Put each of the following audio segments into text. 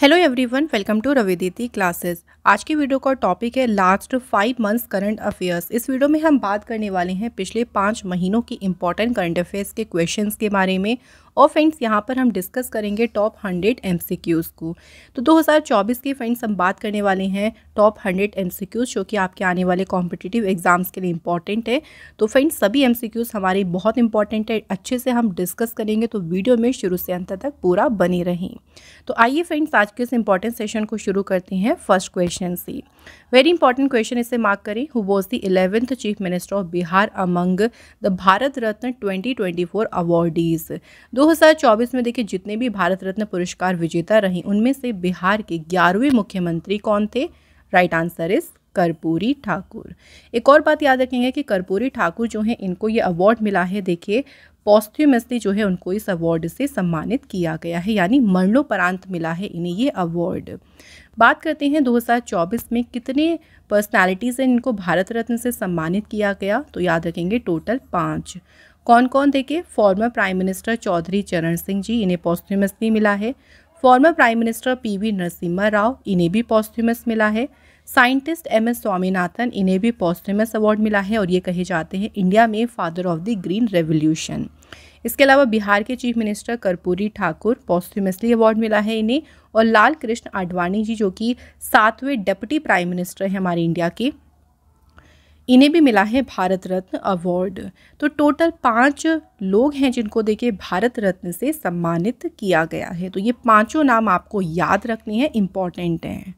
Hello everyone welcome to रविदीति classes आज की वीडियो का टॉपिक है last five months current affairs इस वीडियो में हम बात करने वाले हैं पिछले पाँच महीनों की इंपॉर्टेंट करंट अफेयर्स के क्वेश्चंस के बारे में और फ्रेंड्स यहाँ पर हम डिस्कस करेंगे टॉप हंड्रेड एम को तो 2024 के फ्रेंड्स हम बात करने वाले हैं टॉप हंड्रेड एम जो कि आपके आने वाले कॉम्पिटिटिव एग्जाम्स के लिए इंपॉर्टेंट है तो फ्रेंड्स सभी एम हमारे बहुत इंपॉर्टेंट है अच्छे से हम डिस्कस करेंगे तो वीडियो में शुरू से अंत तक पूरा बने रहें तो आइए फ्रेंड्स आज के इस इंपॉर्टेंट सेशन को शुरू करते हैं फर्स्ट क्वेश्चन से वेरी इंपॉर्टेंट क्वेश्चन इसे मार्क करें who was the eleventh chief minister of Bihar among the Bharat Ratna 2024 हजार 2024 में देखिए जितने भी भारत रत्न पुरस्कार विजेता रहे उनमें से बिहार के ग्यारहवें मुख्यमंत्री कौन थे right answer is Karpoori Thakur एक और बात याद रखेंगे कि कर्पूरी ठाकुर जो हैं इनको ये अवार्ड मिला है देखिए पॉस्थ्यूमस्ती जो है उनको इस अवार्ड से सम्मानित किया गया है यानी मरणोपरांत मिला है इन्हें ये अवार्ड बात करते हैं 2024 में कितने पर्सनालिटीज हैं इनको भारत रत्न से सम्मानित किया गया तो याद रखेंगे टोटल पाँच कौन कौन देखे फॉर्मर प्राइम मिनिस्टर चौधरी चरण सिंह जी इन्हें पॉस्ट्यूमसली मिला है former prime minister P V Narasimha Rao इन्हें भी पॉस्थ्यूमस मिला है साइंटिस्ट एम एस स्वामीनाथन इन्हें भी पॉस्थ्यूमस अवार्ड मिला है और ये कहे जाते हैं इंडिया में father of the green revolution इसके अलावा बिहार के chief minister Karpoori Thakur posthumously award मिला है इन्हें और लाल कृष्ण आडवाणी जी जो कि सातवें डेप्टी प्राइम मिनिस्टर हैं हमारे इंडिया के इन्हें भी मिला है भारत रत्न अवार्ड तो टोटल पांच लोग हैं जिनको देखे भारत रत्न से सम्मानित किया गया है तो ये पांचों नाम आपको याद रखने हैं इम्पॉर्टेंट हैं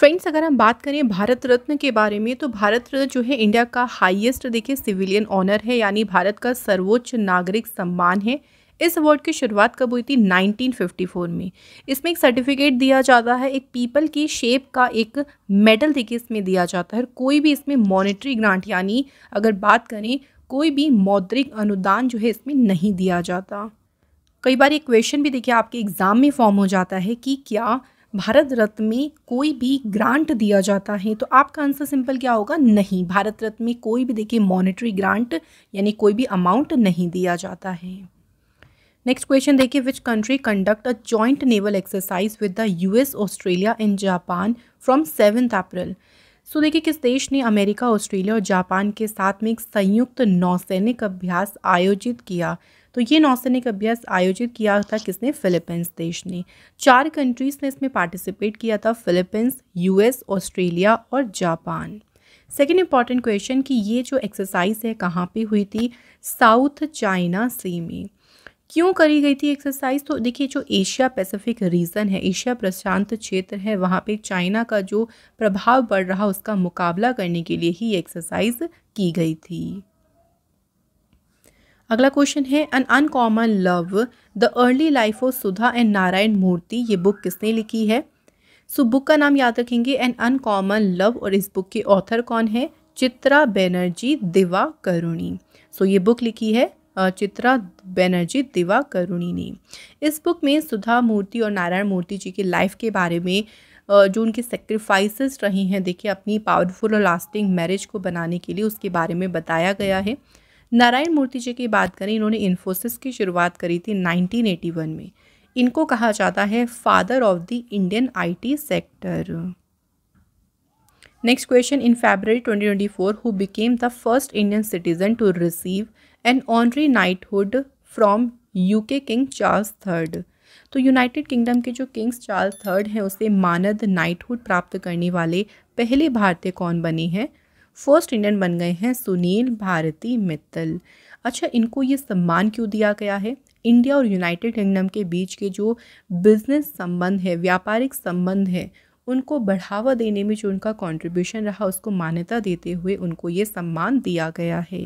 फ्रेंड्स अगर हम बात करें भारत रत्न के बारे में तो भारत रत्न जो है इंडिया का हाईएस्ट देखिए सिविलियन ऑनर है यानी भारत का सर्वोच्च नागरिक सम्मान है इस अवार्ड की शुरुआत कब हुई थी 1954 में इसमें एक सर्टिफिकेट दिया जाता है एक पीपल की शेप का एक मेडल देखिए इसमें दिया जाता है कोई भी इसमें मॉनेटरी ग्रांट यानी अगर बात करें कोई भी मौद्रिक अनुदान जो है इसमें नहीं दिया जाता कई बार ये क्वेश्चन भी देखिए आपके एग्ज़ाम में फॉर्म हो जाता है कि क्या भारत रत्न में कोई भी ग्रांट दिया जाता है तो आपका आंसर सिंपल क्या होगा नहीं भारत रत्न में कोई भी देखिए मॉनेटरी ग्रांट यानी कोई भी अमाउंट नहीं दिया जाता है नेक्स्ट क्वेश्चन देखिए which country conduct a joint naval exercise with the US Australia and Japan from seventh April so देखिए किस देश ने अमेरिका ऑस्ट्रेलिया और जापान के साथ में एक संयुक्त नौसैनिक अभ्यास आयोजित किया तो ये नौसैनिक अभ्यास आयोजित किया था किसने फिलीपींस देश ने चार कंट्रीज़ ने इसमें पार्टिसिपेट किया था फिलीपींस यूएस ऑस्ट्रेलिया और जापान सेकेंड इंपॉर्टेंट क्वेश्चन कि ये जो एक्सरसाइज है कहाँ पे हुई थी साउथ चाइना सी में क्यों करी गई थी एक्सरसाइज तो देखिए जो एशिया पैसिफिक रीजन है एशिया प्रशांत क्षेत्र है वहाँ पे चाइना का जो प्रभाव बढ़ रहा उसका मुकाबला करने के लिए ही एक्सरसाइज की गई थी अगला क्वेश्चन है un uncommon love the early life of Sudha and Narayana Murthy ये बुक किसने लिखी है सो बुक का नाम याद रखेंगे एन अनकॉमन लव और इस बुक के ऑथर कौन है चित्रा बैनर्जी दिवा करुणी सो so, ये बुक लिखी है चित्रा बनर्जी करुणी ने इस बुक में सुधा मूर्ति और नारायण मूर्ति जी की लाइफ के बारे में जो उनके सेक्रीफाइसेस रहे हैं देखिए अपनी पावरफुल और लास्टिंग मैरिज को बनाने के लिए उसके बारे में बताया गया है नारायण मूर्ति जी की बात करें इन्होंने इन्फोसिस की शुरुआत करी थी 1981 में इनको कहा जाता है father of the Indian IT sector next question in February 2024 who became the first Indian citizen to receive and honorary knighthood from UK King Charles third तो यूनाइटेड किंगडम के जो किंग्स चार्ल्स थर्ड हैं उसे मानद knighthood प्राप्त करने वाले पहले भारतीय कौन बने हैं फर्स्ट इंडियन बन गए हैं सुनील भारती मित्तल अच्छा इनको ये सम्मान क्यों दिया गया है इंडिया और यूनाइटेड किंगडम के बीच के जो बिजनेस संबंध है व्यापारिक संबंध है उनको बढ़ावा देने में जो उनका कंट्रीब्यूशन रहा उसको मान्यता देते हुए उनको ये सम्मान दिया गया है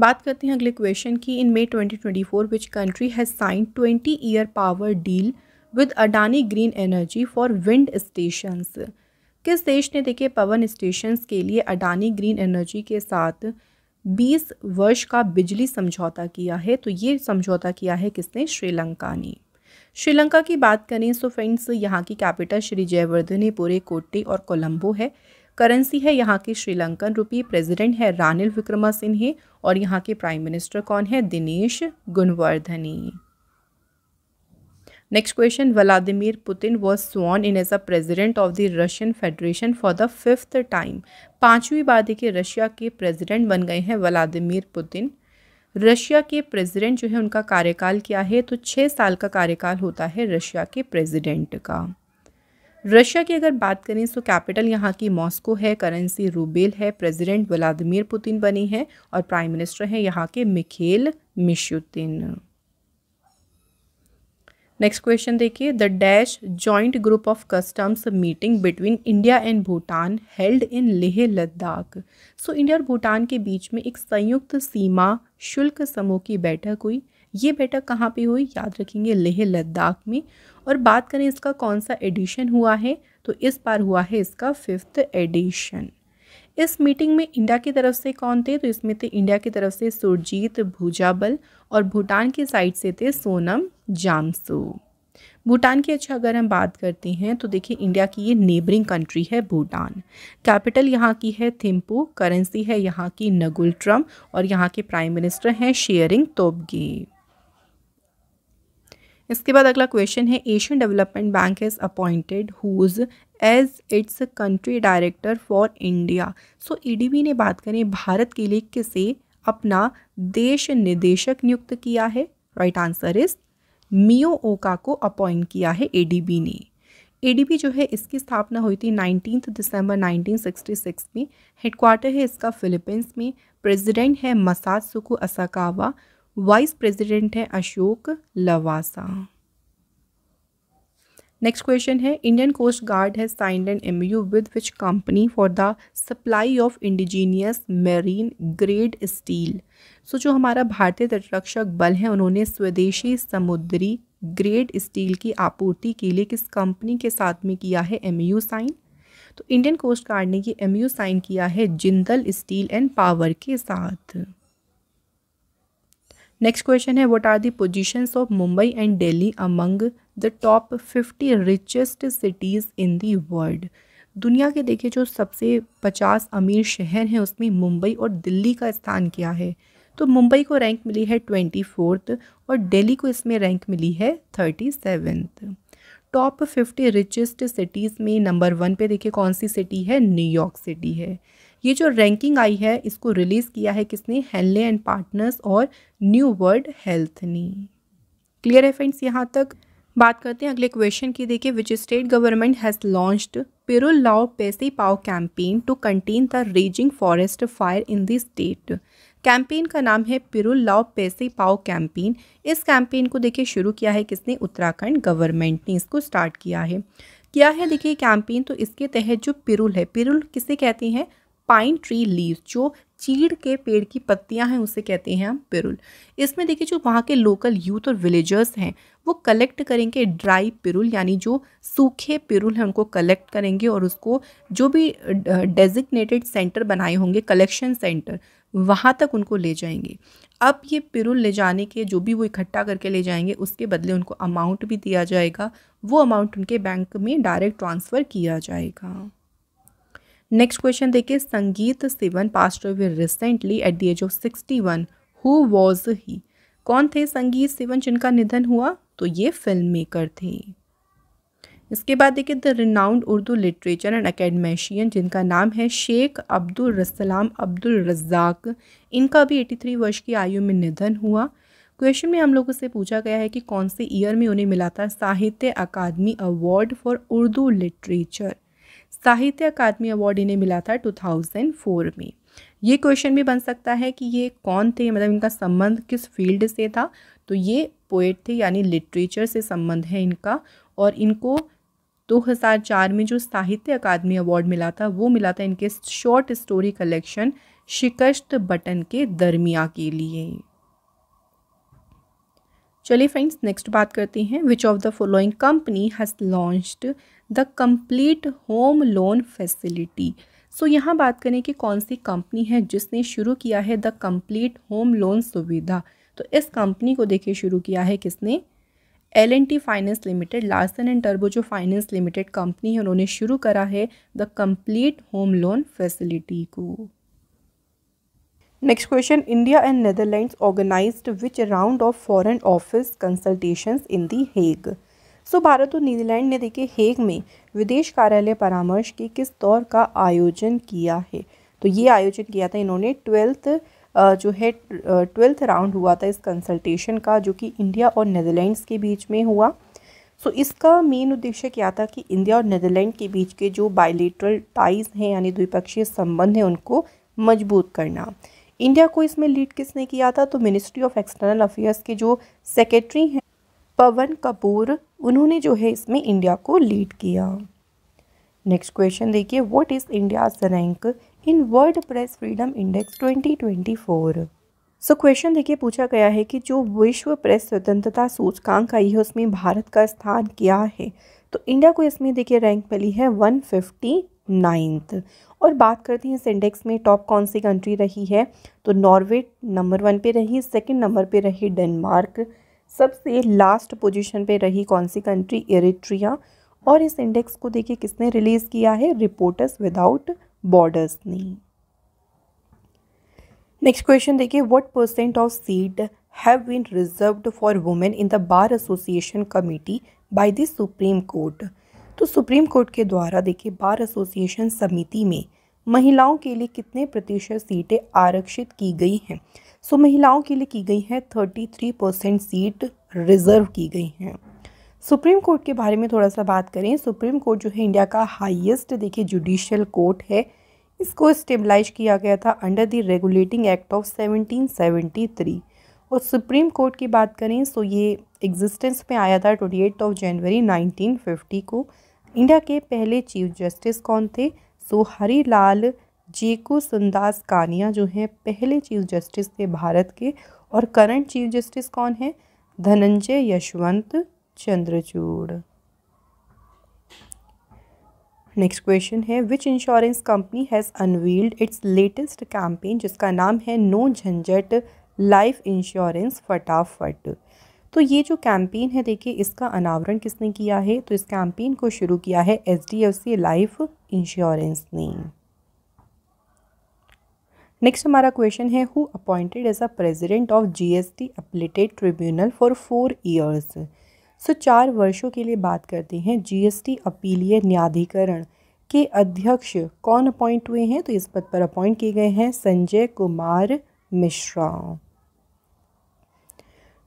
बात करते हैं अगले क्वेश्चन की in May 2024 which country has sign twenty year power deal with Adani green energy for wind stations किस देश ने देखे पवन स्टेशंस के लिए अडानी ग्रीन एनर्जी के साथ 20 वर्ष का बिजली समझौता किया है तो ये समझौता किया है किसने श्रीलंका ने श्रीलंका की बात करें सो फ्रेंड्स यहाँ की कैपिटल श्री जयवर्धने पूरे कोटे और कोलंबो है करेंसी है यहाँ के श्रीलंकन रुपी प्रेसिडेंट है रानिल विक्रमा सिन्हे और यहाँ के प्राइम मिनिस्टर कौन है Dinesh Gunawardena next question Vladimir Putin was sworn in as a president of the Russian Federation for the fifth time पांचवी बार देखिए रशिया के प्रेजिडेंट बन गए हैं व्लादिमीर पुतिन रशिया के प्रेसिडेंट जो है उनका कार्यकाल क्या है तो छः साल का कार्यकाल होता है रशिया के प्रेसिडेंट का रशिया की अगर बात करें तो कैपिटल यहाँ की मॉस्को है करेंसी रूबेल है प्रेसिडेंट व्लादिमीर पुतिन बने हैं और प्राइम मिनिस्टर हैं यहाँ के मिखेल मिशुतिन नेक्स्ट क्वेश्चन देखिए the dash joint group of customs meeting between India and Bhutan held in Leh Ladakh so India और भूटान के बीच में एक संयुक्त सीमा शुल्क समूह की बैठक हुई ये बैठक कहाँ पे हुई याद रखेंगे लेह लद्दाख में और बात करें इसका कौन सा एडिशन हुआ है तो इस बार हुआ है इसका फिफ्थ एडिशन इस मीटिंग में इंडिया की तरफ से कौन थे तो इसमें थे इंडिया की तरफ से सुरजीत भुजाबल और भूटान की साइड से थे सोनम जामसू भूटान की अच्छा अगर हम बात करते हैं तो देखिए इंडिया की ये नेबरिंग कंट्री है भूटान कैपिटल यहाँ की है थिम्पू करेंसी है यहाँ की नगुल ट्रम और यहाँ के प्राइम मिनिस्टर हैं शेयरिंग तोबगी इसके बाद अगला क्वेश्चन है Asian Development Bank is appointed whose as its country director for India so ADB ने बात करें भारत के लिए किसे अपना देश निदेशक नियुक्त किया है राइट आंसर इज मियो ओका को अपॉइंट किया है एडीबी e ने एडीबी e जो है इसकी स्थापना हुई थी नाइनटीन दिसंबर 1966 में हेडक्वार्टर है इसका फिलीपींस में प्रेसिडेंट है Masatsugu Asakawa vice president है अशोक लवासा नेक्स्ट क्वेश्चन है Indian Coast Guard has signed and M U with which company for the supply of indigenous marine grade steel so जो हमारा भारतीय तटरक्षक बल है उन्होंने स्वदेशी समुद्री ग्रेड स्टील की आपूर्ति के लिए किस कंपनी के साथ में किया है एम यू साइन तो इंडियन कोस्ट गार्ड ने ये एम यू साइन किया है जिंदल स्टील एंड पावर के साथ नेक्स्ट क्वेश्चन है what are the positions of Mumbai and Delhi among the top fifty richest cities in the world दुनिया के देखिए जो सबसे पचास अमीर शहर हैं उसमें मुंबई और दिल्ली का स्थान क्या है तो मुंबई को रैंक मिली है ट्वेंटी फोर्थ और दिल्ली को इसमें रैंक मिली है thirty seventh top fifty richest cities में नंबर वन पे देखिए कौन सी सिटी है न्यूयॉर्क सिटी है ये जो रैंकिंग आई है इसको रिलीज़ किया है किसने हेनले एंड पार्टनर्स और न्यू वर्ल्ड हेल्थ ने क्लियर है फ्रेंड्स यहाँ तक बात करते हैं अगले क्वेश्चन की देखिए which state government has launched Pirul Lao Paise Pao campaign to contain the raging forest fire in the state campaign का नाम है पिरुल लाओ पैसे पाओ कैंपेन इस कैंपेन को देखिए शुरू किया है किसने उत्तराखंड गवर्नमेंट ने इसको स्टार्ट किया है क्या है देखिए कैंपेन तो इसके तहत जो पिरुल है पिरुल किसे कहते हैं पाइन ट्री लीव जो चीड़ के पेड़ की पत्तियां हैं उसे कहते हैं हम पिरुल इसमें देखिए जो वहाँ के लोकल यूथ और विलेजर्स हैं वो कलेक्ट करेंगे ड्राई पिरुल यानी जो सूखे पिरुल हैं उनको कलेक्ट करेंगे और उसको जो भी डेजिग्नेटेड सेंटर बनाए होंगे कलेक्शन सेंटर वहाँ तक उनको ले जाएंगे अब ये पिरुल ले जाने के जो भी वो इकट्ठा करके ले जाएंगे उसके बदले उनको अमाउंट भी दिया जाएगा वो अमाउंट उनके बैंक में डायरेक्ट ट्रांसफ़र किया जाएगा नेक्स्ट क्वेश्चन देखिए Sangeeth Sivan passed away recently at the age of sixty one who was he कौन थे संगीत सिवन जिनका निधन हुआ तो ये फिल्म मेकर थे इसके बाद देखिए the renowned Urdu literature and academician जिनका नाम है शेख अब्दुल रसलाम अब्दुल रज़ाक इनका भी 83 वर्ष की आयु में निधन हुआ क्वेश्चन में हम लोगों से पूछा गया है कि कौन से ईयर में उन्हें मिला था Sahitya Akademi award for Urdu literature Sahitya Akademi award इन्हें मिला था 2004 में ये क्वेश्चन भी बन सकता है कि ये कौन थे मतलब इनका संबंध किस फील्ड से था तो ये पोएट थे यानी लिटरेचर से संबंध है इनका और इनको 2004 में जो साहित्य अकादमी अवार्ड मिला था वो मिला था इनके short story collection Shikast Button ke Darmiyan के लिए चलिए फ्रेंड्स नेक्स्ट बात करते हैं which of the following company has launched the complete home loan facility so यहाँ बात करें कि कौन सी कंपनी है जिसने शुरू किया है द कंप्लीट होम लोन सुविधा तो इस कंपनी को देखिए शुरू किया है किसने L N T finance limited Larsen and टर्बो जो फाइनेंस लिमिटेड कंपनी है उन्होंने शुरू करा है the complete home loan facility को next question India and Netherlands organise which round of foreign office consultation in the Hague so Bharat और Netherlands ने देखिए हेग में विदेश कार्यालय परामर्श के किस दौर का आयोजन किया है तो ये आयोजन किया था इन्होंने ट्वेल्थ जो है ट्वेल्थ राउंड हुआ था इस कंसल्टेशन का जो कि इंडिया और नेदरलैंड्स के बीच में हुआ सो so, इसका मेन उद्देश्य क्या था कि इंडिया और नेदरलैंड के बीच के जो बायलेटरल टाइज हैं यानी द्विपक्षीय संबंध हैं उनको मजबूत करना इंडिया को इसमें लीड किसने किया था तो मिनिस्ट्री ऑफ एक्सटर्नल अफेयर्स के जो सेक्रेटरी हैं पवन कपूर उन्होंने जो है इसमें इंडिया को लीड किया नेक्स्ट क्वेश्चन देखिए what is India rank in world press freedom index 2024 so question देखिए पूछा गया है कि जो विश्व प्रेस स्वतंत्रता सूचकांक आई है उसमें भारत का स्थान क्या है तो इंडिया को इसमें देखिए रैंक मिली है वन फिफ्टी और बात करते हैं इस इंडेक्स में टॉप कौन सी कंट्री रही है तो नॉर्वे नंबर वन पे रही सेकंड नंबर पे रही डेनमार्क सबसे लास्ट पोजीशन पे रही कौन सी कंट्री एरिट्रिया और इस इंडेक्स को देखिए किसने रिलीज़ किया है रिपोर्टर्स विदाउट बॉर्डर्स ने नेक्स्ट क्वेश्चन देखिए what percent of seat have been reserved for women in the bar association committee by the supreme court तो सुप्रीम कोर्ट के द्वारा देखिए बार एसोसिएशन समिति में महिलाओं के लिए कितने प्रतिशत सीटें आरक्षित की गई हैं सो महिलाओं के लिए की गई हैं thirty three percent seat reserve की गई हैं सुप्रीम कोर्ट के बारे में थोड़ा सा बात करें सुप्रीम कोर्ट जो है इंडिया का हाईएस्ट देखिए जुडिशियल कोर्ट है इसको स्टेबलाइज किया गया था under the regulating act of 1773 और सुप्रीम कोर्ट की बात करें सो ये एग्जिस्टेंस में आया था ट्वेंटी एट ऑफ जनवरी 1950 को इंडिया के पहले चीफ जस्टिस कौन थे सो लाल जेकू सुंदास कानिया जो हैं पहले चीफ जस्टिस थे भारत के और करंट चीफ जस्टिस कौन है धनंजय यशवंत चंद्रचूड़ नेक्स्ट क्वेश्चन है which insurance company has unveiled its latest campaign जिसका नाम है नो झंझट लाइफ इंश्योरेंस फटाफट तो ये जो कैंपेन है देखिए इसका अनावरण किसने किया है तो इस कैंपेन को शुरू किया है एच लाइफ इंश्योरेंस ने नेक्स्ट हमारा क्वेश्चन है who appointed as a president of T appellate tribunal for four years so चार वर्षों के लिए बात करते हैं जीएसटी अपीलीय न्यायाधिकरण के अध्यक्ष कौन अपॉइंट हुए हैं तो इस पद पर अपॉइंट किए गए हैं Sanjay Kumar Mishra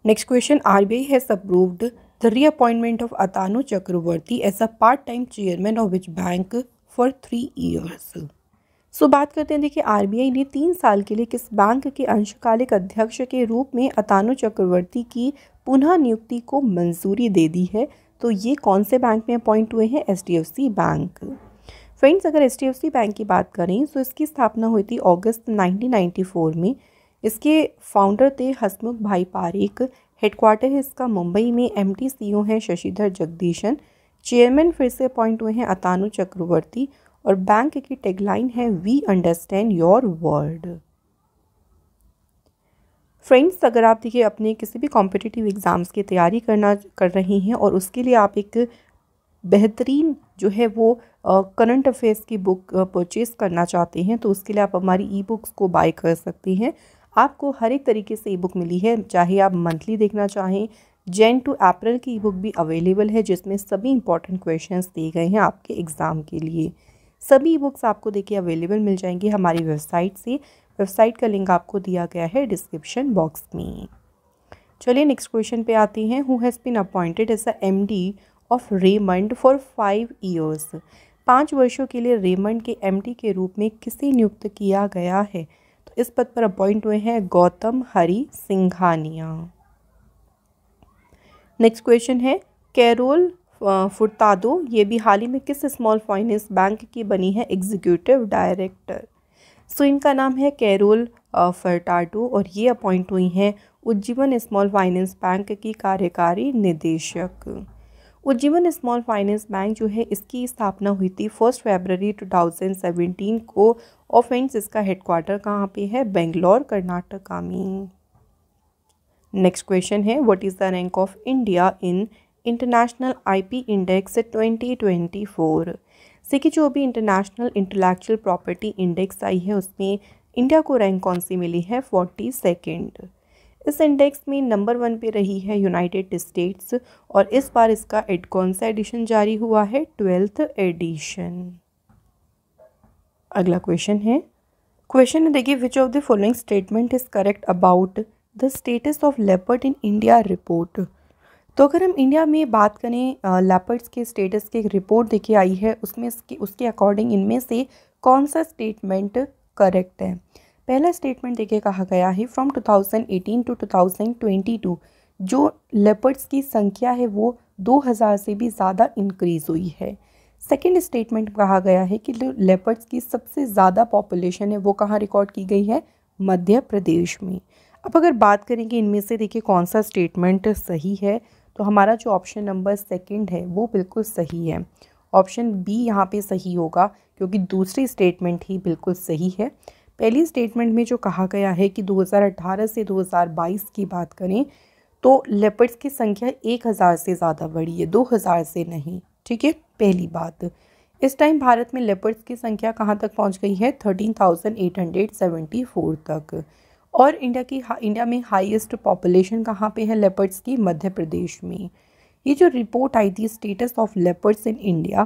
next question R I has approved the reappointment of Atanu Chakraborty as a part time chairman of which bank for three years so बात करते हैं देखिए आई ने तीन साल के लिए किस बैंक के अंशकालिक अध्यक्ष के रूप में अतानु चक्रवर्ती की पुनः नियुक्ति को मंजूरी दे दी है तो ये कौन से बैंक में अपॉइंट हुए हैं एच बैंक फ्रेंड्स अगर एच बैंक की बात करें तो इसकी स्थापना हुई थी अगस्त 1994 में इसके फाउंडर थे हसमुख भाई पारेख हेडक्वार्टर है इसका मुंबई में एम टी सी ओ हैं शशिधर जगदीशन चेयरमैन फिर से अपॉइंट हुए हैं अतानु चक्रवर्ती और बैंक की टेगलाइन है we understand your world friends अगर आप देखिए अपने किसी भी कॉम्पिटिटिव एग्ज़ाम्स की तैयारी करना कर रहे हैं और उसके लिए आप एक बेहतरीन जो है वो करंट अफेयर्स की बुक परचेज़ करना चाहते हैं तो उसके लिए आप हमारी ई बुक्स को बाय कर सकते हैं आपको हर एक तरीके से ई बुक मिली है चाहे आप मंथली देखना चाहें जैन टू अप्रैल की ई बुक भी अवेलेबल है जिसमें सभी इंपॉर्टेंट क्वेश्चन दिए गए हैं आपके एग्ज़ाम के लिए सभी ई बुक्स आपको देखिए अवेलेबल मिल जाएंगी हमारी वेबसाइट से वेबसाइट का लिंक आपको दिया गया है डिस्क्रिप्शन बॉक्स में चलिए नेक्स्ट क्वेश्चन पे आते हैं who has been appointed as a M D of Raymond for five years पाँच वर्षों के लिए रेमंड के एमडी के रूप में किसे नियुक्त किया गया है तो इस पद पर अपॉइंट हुए हैं गौतम हरि सिंघानिया नेक्स्ट क्वेश्चन है कैरोल फुर्तादो ये भी हाल ही में किस स्मॉल फाइनेंस बैंक की बनी है एग्जीक्यूटिव डायरेक्टर सो इनका नाम है कैरोल फर्टाडो और ये अपॉइंट हुई हैं उज्जीवन स्मॉल फाइनेंस बैंक की कार्यकारी निदेशक उज्जीवन स्मॉल फाइनेंस बैंक जो है इसकी स्थापना हुई थी फर्स्ट फरवरी 2017 को ऑफेंस इसका हेडक्वार्टर कहाँ पे है बेंगलोर कर्नाटक में नेक्स्ट क्वेश्चन है what is the rank of India in international IP index 2024 सिकी जो अभी इंटरनेशनल इंटेलेक्चुअल प्रॉपर्टी इंडेक्स आई है उसमें इंडिया को रैंक कौन सी मिली है फोर्टी सेकेंड इस इंडेक्स में नंबर वन पे रही है यूनाइटेड स्टेट्स और इस बार इसका एड कौन सा एडिशन जारी हुआ है ट्वेल्थ एडिशन अगला क्वेश्चन है क्वेश्चन है देखिए which of the following statement is correct about the status of leopard in India report तो अगर हम इंडिया में बात करें लेपर्ड्स के स्टेटस की एक रिपोर्ट देखिए आई है उसमें उसके अकॉर्डिंग इनमें से कौन सा स्टेटमेंट करेक्ट है पहला स्टेटमेंट देखिए कहा गया है फ्रॉम 2018 टू टू जो लेपर्ड्स की संख्या है वो 2000 से भी ज़्यादा इंक्रीज़ हुई है सेकेंड स्टेटमेंट कहा गया है कि जो लेपर्ड्स की सबसे ज़्यादा पॉपुलेशन है वो कहाँ रिकॉर्ड की गई है मध्य प्रदेश में अब अगर बात करेंगे इनमें से देखिए कौन सा स्टेटमेंट सही है तो हमारा जो ऑप्शन नंबर सेकंड है वो बिल्कुल सही है ऑप्शन बी यहाँ पे सही होगा क्योंकि दूसरी स्टेटमेंट ही बिल्कुल सही है पहली स्टेटमेंट में जो कहा गया है कि 2018 से 2022 की बात करें तो लेपर्ड्स की संख्या 1000 से ज़्यादा बढ़ी है 2000 से नहीं ठीक है पहली बात इस टाइम भारत में लेपर्ड्स की संख्या कहाँ तक पहुँच गई है थर्टीन तक और इंडिया की इंडिया में हाईएस्ट पॉपुलेशन कहाँ पे है लेपर्ड्स की मध्य प्रदेश में ये जो रिपोर्ट आई थी status of leopards in India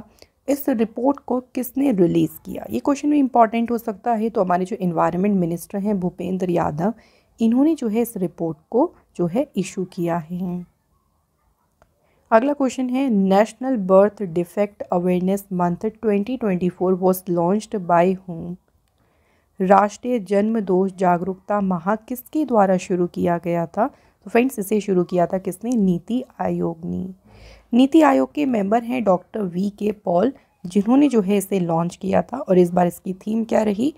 इस रिपोर्ट को किसने रिलीज़ किया ये क्वेश्चन भी इम्पॉर्टेंट हो सकता है तो हमारे जो इन्वायरमेंट मिनिस्टर हैं भूपेंद्र यादव इन्होंने जो है इस रिपोर्ट को जो है इशू किया है अगला क्वेश्चन है national birth defect awareness month 2024 twenty launched by home राष्ट्रीय जन्म दोष जागरूकता माह किसके द्वारा शुरू किया गया था तो फ्रेंड्स इसे शुरू किया था किसने नीति आयोग ने नीति आयोग के मेंबर हैं डॉक्टर वी के पॉल जिन्होंने जो है इसे लॉन्च किया था और इस बार इसकी थीम क्या रही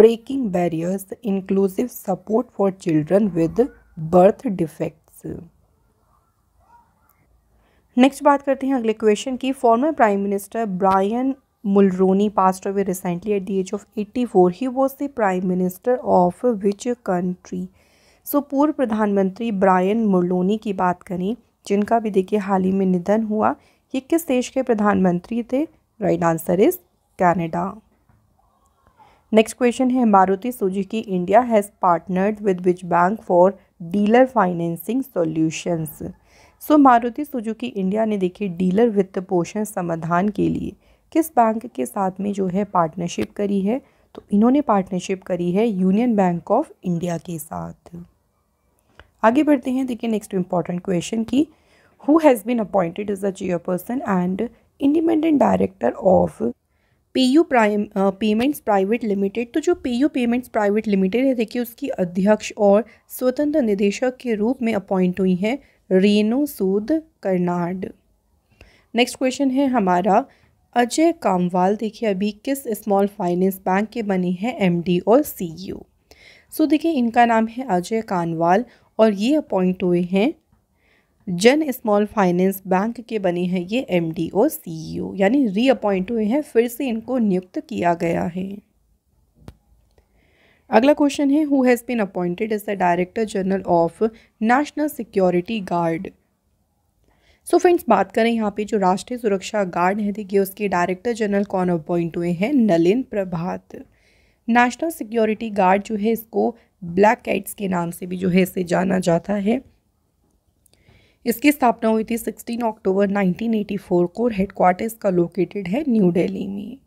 breaking barriers inclusive support for children with birth defects next बात करते हैं अगले क्वेश्चन की former prime minister Brian Mulroney passed away recently at the age of 84 he was the prime minister of which country so पूर्व प्रधानमंत्री Brian मुलोनी की बात करें जिनका भी देखिए हाल ही में निधन हुआ ये किस देश के प्रधानमंत्री थे right answer is Canada next question है Maruti Suzuki India has partnered with which bank for dealer financing solutions so Maruti Suzuki India ने देखिए डीलर वित्त पोषण समाधान के लिए किस बैंक के साथ में जो है पार्टनरशिप करी है तो इन्होंने पार्टनरशिप करी है यूनियन बैंक ऑफ इंडिया के साथ आगे बढ़ते हैं देखिए नेक्स्ट इंपॉर्टेंट क्वेश्चन की who has been appointed as a chairperson and independent director of PayU prime payments private limited तो जो पे यू पेमेंट्स प्राइवेट लिमिटेड है देखिए उसकी अध्यक्ष और स्वतंत्र निदेशक के रूप में अपॉइंट हुई हैं रेनो सूद कर्नाड नेक्स्ट क्वेश्चन है हमारा अजय कामवाल देखिए अभी किस स्मॉल फाइनेंस बैंक के बने हैं एमडी और सीईओ सो देखिए इनका नाम है अजय कानवाल और ये अपॉइंट हुए हैं जन स्मॉल फाइनेंस बैंक के बने हैं ये एम डी ओ सी ई ओ यानी रीअपॉइंट हुए हैं फिर से इनको नियुक्त किया गया है अगला क्वेश्चन है who has been appointed as the director general of national security guard so friends बात करें यहाँ पे जो राष्ट्रीय सुरक्षा गार्ड है देखिए उसके डायरेक्टर जनरल कौन अपॉइंट हुए हैं Nalin Prabhat national security guard जो है इसको ब्लैक कैट्स के नाम से भी जो है इसे जाना जाता है इसकी स्थापना हुई थी 16 अक्टूबर 1984 को और हेडक्वार्टर्स का लोकेटेड है न्यू दिल्ली में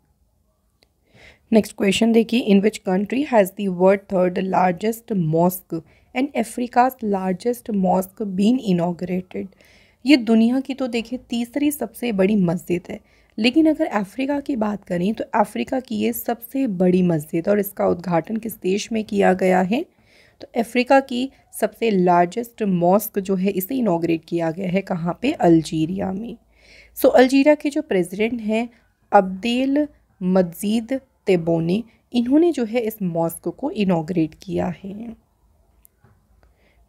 नेक्स्ट क्वेश्चन देखिए in which country has the world third largest mosque and Africa's largest mosque been inaugurated ये दुनिया की तो देखिए तीसरी सबसे बड़ी मस्जिद है लेकिन अगर अफ्रीका की बात करें तो अफ्रीका की ये सबसे बड़ी मस्जिद और इसका उद्घाटन किस देश में किया गया है तो अफ्रीका की सबसे लार्जेस्ट मॉस्क जो है इसे इनाग्रेट किया गया है कहाँ पे अल्जीरिया में सो अल्जीरिया के जो प्रेसिडेंट हैं अब्देल मजीद तेबोने इन्होंने जो है इस मॉस्क को इनाग्रेट किया है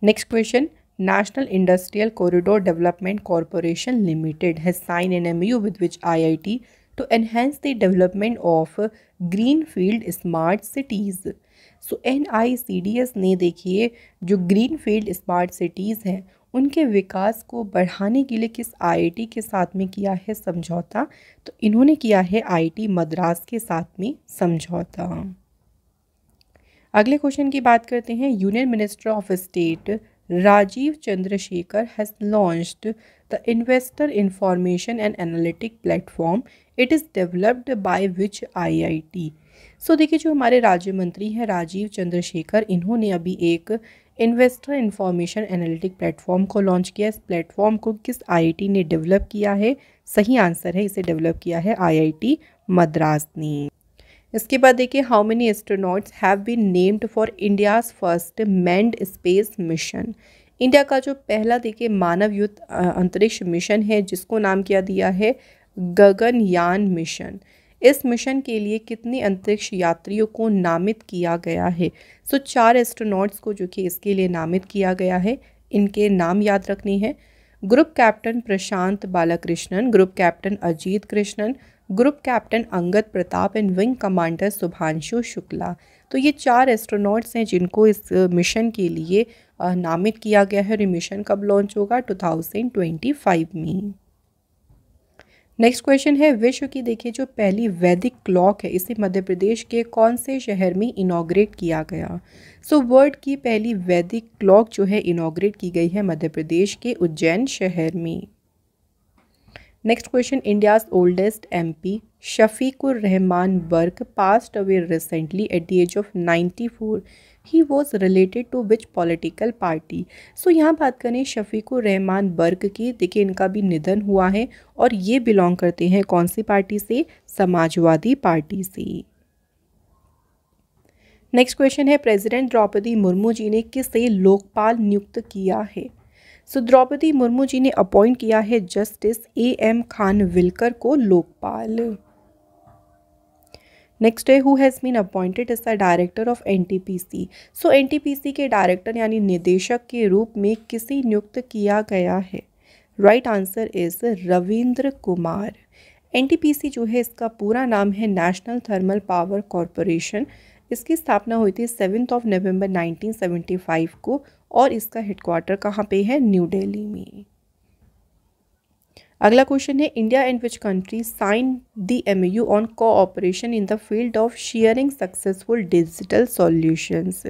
next question National Industrial Corridor Development Corporation Limited has signed an MOU with which IIT to enhance the development of greenfield smart cities so N I C D S ने देखिए जो green field smart cities हैं उनके विकास को बढ़ाने के लिए किस टी के साथ में किया है समझौता तो इन्होंने किया है टी मद्रास के साथ में समझौता अगले क्वेश्चन की बात करते हैं union minister of state Rajiv Chandrasekhar has launched the Investor Information and Analytic Platform. It is developed by which IIT? So so, देखिए जो हमारे राज्य मंत्री हैं राजीव चंद्रशेखर इन्होंने अभी एक इन्वेस्टर इन्फॉर्मेशन एनालिटिक प्लेटफॉर्म को लॉन्च किया इस प्लेटफॉर्म को किस आईआईटी ने डेवलप किया है सही आंसर है इसे डेवलप किया है आईआईटी मद्रास ने इसके बाद देखिए how many astronauts have been named for India's first manned space mission India का जो पहला देखिए मानव युद्ध अंतरिक्ष मिशन है जिसको नाम किया दिया है गगनयान मिशन इस मिशन के लिए कितने अंतरिक्ष यात्रियों को नामित किया गया है सो so, चार एस्ट्रोनॉट्स को जो कि इसके लिए नामित किया गया है इनके नाम याद रखने हैं group captain Prashanth Balakrishnan group captain Ajit Krishnan group captain Angad Pratap and wing commander Shubhanshu Shukla तो ये चार एस्ट्रोनॉट्स हैं जिनको इस मिशन के लिए नामित किया गया है और ये मिशन कब लॉन्च होगा 2025 में नेक्स्ट क्वेश्चन है विश्व की देखिए जो पहली वैदिक क्लॉक है इसे मध्य प्रदेश के कौन से शहर में इनाग्रेट किया गया सो so, वर्ल्ड की पहली वैदिक क्लॉक जो है इनाग्रेट की गई है मध्य प्रदेश के उज्जैन शहर में next question India's oldest M P Shafiqur Rahman Barq passed away recently at the age of ninety four he was related to which political party so यहाँ बात करें शफीकुर रहमान बर्क की देखिए इनका भी निधन हुआ है और ये बिलोंग करते हैं कौन सी पार्टी से समाजवादी पार्टी से नेक्स्ट क्वेश्चन है प्रेसिडेंट द्रौपदी मुर्मू जी ने किसे लोकपाल नियुक्त किया है सो द्रौपदी मुर्मू जी ने अपॉइंट किया है justice A M Khanwilkar को लोकपाल नेक्स्ट है who has been appointed as the director of NTPC so NTPC के डायरेक्टर यानी निदेशक के रूप में किसी नियुक्त किया गया है right answer is Ravindra Kumar NTPC जो है इसका पूरा नाम है नेशनल थर्मल पावर कॉरपोरेशन इसकी स्थापना हुई थी सेवन्थ ऑफ नवंबर 1975 को और इसका हेडक्वार्टर कहाँ पे है न्यू दिल्ली में अगला क्वेश्चन है India and which country sign the U on cooperation in the field of sharing successful digital solutions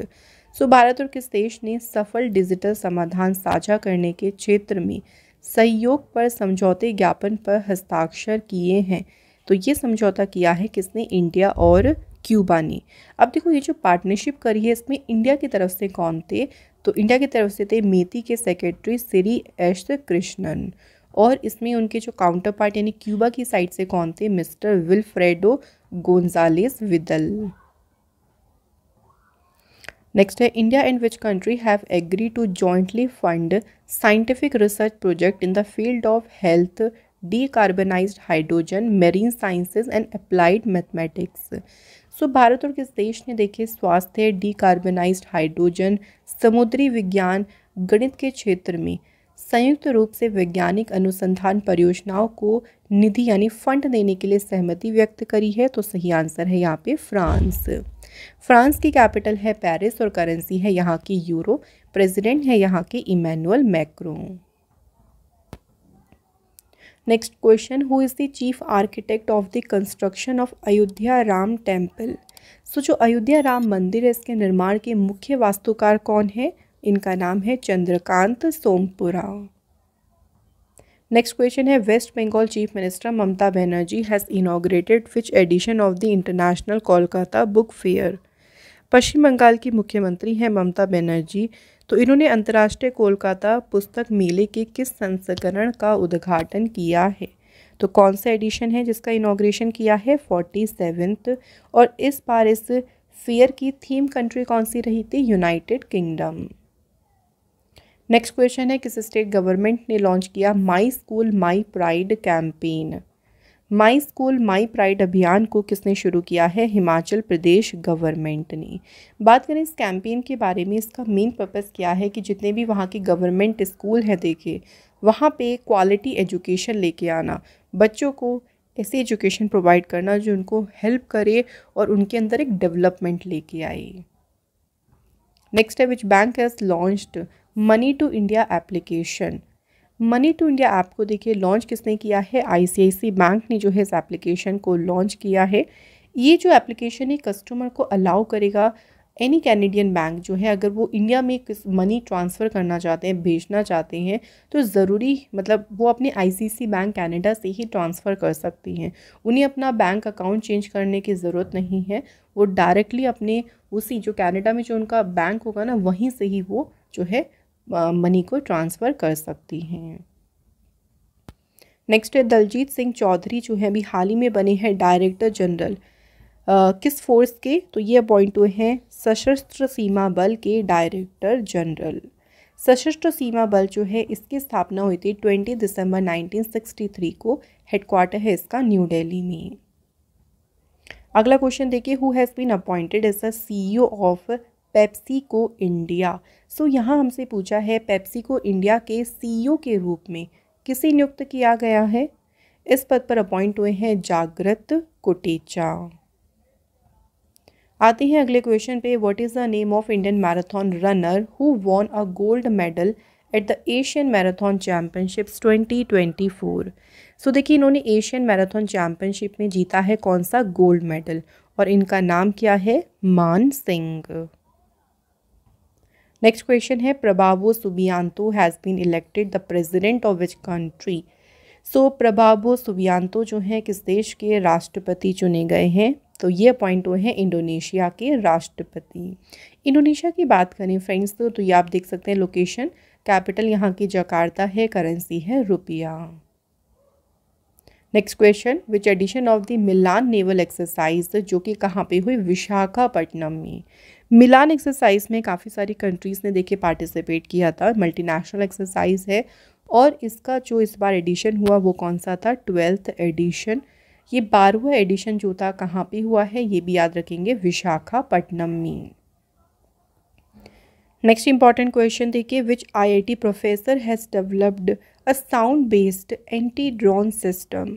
so Bharat और किस देश ने सफल डिजिटल समाधान साझा करने के क्षेत्र में सहयोग पर समझौते ज्ञापन पर हस्ताक्षर किए हैं तो ये समझौता किया है किसने इंडिया और क्यूबा ने अब देखो ये जो पार्टनरशिप करी है इसमें इंडिया की तरफ से कौन थे तो इंडिया की तरफ से थे मेती के सेक्रेटरी सिरी एश कृष्णन और इसमें उनके जो काउंटर पार्ट यानी क्यूबा की साइड से कौन थे mister Wilfredo Gonzalez Vidal next है India and which country have agree to jointly fund scientific research project in the field of health decarbonised hydrogen marine sciences and applied mathematics so Bharat और किस देश ने देखे स्वास्थ्य डीकार्बनाइज्ड हाइड्रोजन समुद्री विज्ञान गणित के क्षेत्र में संयुक्त रूप से वैज्ञानिक अनुसंधान परियोजनाओं को निधि यानी फंड देने के लिए सहमति व्यक्त करी है तो सही आंसर है यहाँ पे फ्रांस फ्रांस की कैपिटल है पेरिस और करेंसी है यहाँ की यूरो प्रेसिडेंट है यहाँ के Emmanuel Macron next question who is the chief architect of the construction of Ayodhya Ram temple so जो अयोध्या राम मंदिर है इसके निर्माण के मुख्य वास्तुकार कौन है इनका नाम है चंद्रकांत सोमपुरा नेक्स्ट क्वेश्चन है West Bengal chief minister Mamata Banerjee has inaugurated which edition of the international Kolkata book fair Paschim Bengal की मुख्यमंत्री हैं ममता बनर्जी तो इन्होंने अंतर्राष्ट्रीय कोलकाता पुस्तक मेले के किस संस्करण का उद्घाटन किया है तो कौन सा एडिशन है जिसका इनाग्रेशन किया है फोर्टी सेवेंथ और इस बार इस फेयर की थीम कंट्री कौन सी रही थी यूनाइटेड किंगडम नेक्स्ट क्वेश्चन है किस स्टेट गवर्नमेंट ने लॉन्च किया my school my pride campaign my school my pride अभियान को किसने शुरू किया है हिमाचल प्रदेश गवर्नमेंट ने बात करें इस कैंपेन के बारे में इसका मेन पर्पज़ क्या है कि जितने भी वहाँ के गवर्नमेंट स्कूल हैं देखे वहाँ पे क्वालिटी एजुकेशन लेके आना बच्चों को ऐसी एजुकेशन प्रोवाइड करना जो उनको हेल्प करे और उनके अंदर एक डेवलपमेंट लेके आए नेक्स्ट है which bank has launched money to India application money to India app को देखिए लॉन्च किसने किया है आईसीआईसी बैंक ने जो है इस एप्लीकेशन को लॉन्च किया है ये जो एप्लीकेशन है कस्टमर को अलाउ करेगा एनी कैनेडियन बैंक जो है अगर वो इंडिया में किस मनी ट्रांसफ़र करना चाहते हैं भेजना चाहते हैं तो ज़रूरी मतलब वो अपने आईसीसी बैंक कनाडा से ही ट्रांसफ़र कर सकती हैं उन्हें अपना बैंक अकाउंट चेंज करने की ज़रूरत नहीं है वो डायरेक्टली अपने उसी जो कैनेडा में जो उनका बैंक होगा ना वहीं से ही वो जो है मनी को ट्रांसफ़र कर सकती हैं नेक्स्ट है दलजीत सिंह चौधरी जो है अभी हाल ही में बने हैं डायरेक्टर जनरल किस फोर्स के तो ये अपॉइंट हुए हैं सशस्त्र सीमा बल के डायरेक्टर जनरल सशस्त्र सीमा बल जो है इसकी स्थापना हुई थी 20 दिसंबर 1963 को हेडक्वार्टर है इसका न्यू दिल्ली में अगला क्वेश्चन देखिए who has been appointed as a CEO of PepsiCo India so यहाँ हमसे पूछा है पेप्सी को इंडिया के सीईओ e के रूप में किसे नियुक्त किया गया है इस पद पर अपॉइंट हुए हैं जागृत कोटेचा आते हैं अगले क्वेश्चन पे what is the name of Indian marathon runner who won a gold medal at the Asian marathon championships 2024 so देखिए इन्होंने एशियन मैराथन चैम्पियनशिप में जीता है कौन सा गोल्ड मेडल और इनका नाम क्या है मान सिंह नेक्स्ट क्वेश्चन है Prabowo Subianto has been elected the president of which country so Prabowo Subianto जो हैं किस देश के राष्ट्रपति चुने गए हैं तो ये अपॉइंट हुए हैं इंडोनेशिया के राष्ट्रपति इंडोनेशिया की बात करें फ्रेंड्स तो, तो ये आप देख सकते हैं लोकेशन कैपिटल यहाँ की जकार्ता है करेंसी है रुपया next question which edition of the Milan naval exercise जो कि कहाँ पे हुई विशाखापट्टनम में मिलान एक्सरसाइज में काफ़ी सारी कंट्रीज़ ने देखे पार्टिसिपेट किया था मल्टीनेशनल एक्सरसाइज है और इसका जो इस बार एडिशन हुआ वो कौन सा था ट्वेल्थ एडिशन ये बारहवा एडिशन जो था कहाँ पे हुआ है ये भी याद रखेंगे विशाखापट्टनम में नेक्स्ट इंपॉर्टेंट क्वेश्चन देखिए which IIT professor has developed a sound based anti drone system